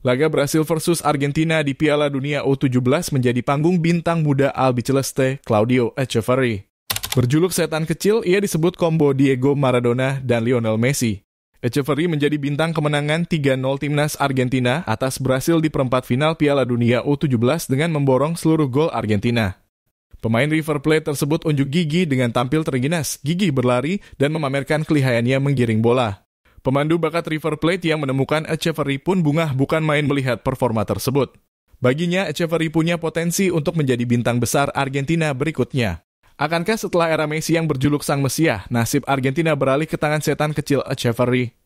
Laga Brasil versus Argentina di Piala Dunia U17 menjadi panggung bintang muda Albi Celeste, Claudio Echeverri. Berjuluk setan kecil, ia disebut combo Diego Maradona dan Lionel Messi. Echeverri menjadi bintang kemenangan 3-0 timnas Argentina atas Brasil di perempat final Piala Dunia U17 dengan memborong seluruh gol Argentina. Pemain River Plate tersebut unjuk gigi dengan tampil terginas, gigi berlari, dan memamerkan kelihayannya menggiring bola. Pemandu bakat River Plate yang menemukan Echeverry pun bungah bukan main melihat performa tersebut. Baginya, Echeverry punya potensi untuk menjadi bintang besar Argentina berikutnya. Akankah setelah era Messi yang berjuluk Sang Mesiah, nasib Argentina beralih ke tangan setan kecil Echeverry?